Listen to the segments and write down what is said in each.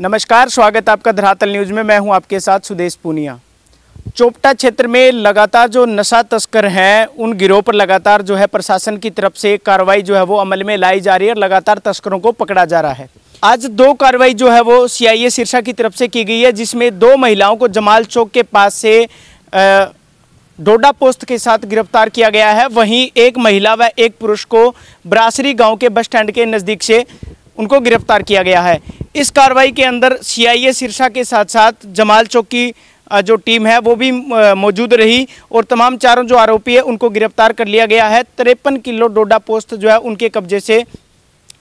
नमस्कार स्वागत आपका धरातल न्यूज़ में मैं हूं आपके साथ सुदेश पूनिया चोपटा क्षेत्र में लगातार जो नशा तस्कर हैं उन गिरोह पर लगातार जो है प्रशासन की तरफ से कार्रवाई जो है वो अमल में लाई जा रही है और लगातार तस्करों को पकड़ा जा रहा है आज दो कार्रवाई जो है वो सीआईए सिरसा की तरफ से की गई है जिसमें दो महिलाओं को जमाल चौक के पास से डोडा पोस्ट के साथ गिरफ्तार किया गया है वहीं एक महिला व एक पुरुष को ब्रासरी गांव के बस स्टैंड के नज़दीक से उनको गिरफ्तार किया गया है इस कार्रवाई के अंदर सीआईए सिरसा के साथ साथ जमाल चौक की जो टीम है वो भी मौजूद रही और तमाम चारों जो आरोपी है उनको गिरफ्तार कर लिया गया है तिरपन किलो डोडा पोस्ट जो है उनके कब्जे से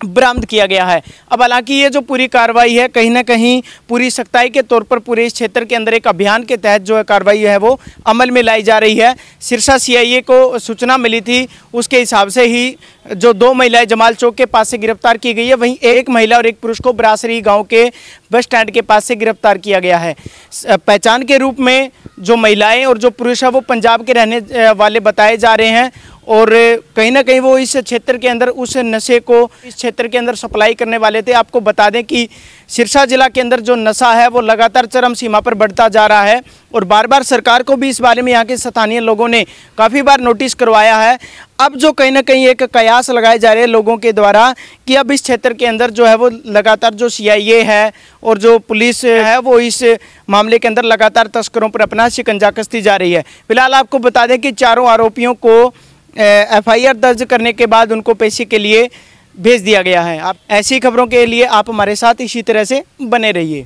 बरामद किया गया है अब हालांकि ये जो पूरी कार्रवाई है कहीं ना कहीं पूरी सख्ताई के तौर पर पूरे इस क्षेत्र के अंदर एक अभियान के तहत जो है कार्रवाई है वो अमल में लाई जा रही है सिरसा सीआईए को सूचना मिली थी उसके हिसाब से ही जो दो महिलाएं जमाल चौक के पास से गिरफ्तार की गई है वहीं एक महिला और एक पुरुष को बरासरी गाँव के बस स्टैंड के पास से गिरफ्तार किया गया है पहचान के रूप में जो महिलाएँ और जो पुरुष है वो पंजाब के रहने वाले बताए जा रहे हैं और कहीं ना कहीं वो इस क्षेत्र के अंदर उस नशे को इस क्षेत्र के अंदर सप्लाई करने वाले थे आपको बता दें कि सिरसा जिला के अंदर जो नशा है वो लगातार चरम सीमा पर बढ़ता जा रहा है और बार बार सरकार को भी इस बारे में यहाँ के स्थानीय लोगों ने काफ़ी बार नोटिस करवाया है अब जो कहीं ना कहीं एक कयास लगाए जा रहे हैं लोगों के द्वारा कि अब इस क्षेत्र के अंदर जो है वो लगातार जो सी है और जो पुलिस है वो इस मामले के अंदर लगातार तस्करों पर अपना शिकंजा कसती जा रही है फिलहाल आपको बता दें कि चारों आरोपियों को एफआईआर दर्ज करने के बाद उनको पेशे के लिए भेज दिया गया है आप ऐसी खबरों के लिए आप हमारे साथ इसी तरह से बने रहिए